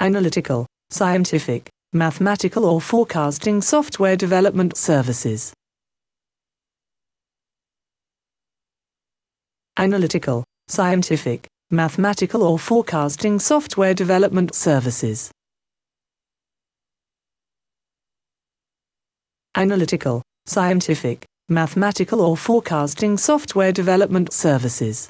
analytical, scientific, mathematical or forecasting software development services. Analytical, scientific, mathematical or forecasting software development services. Analytical, scientific, mathematical or forecasting software development services.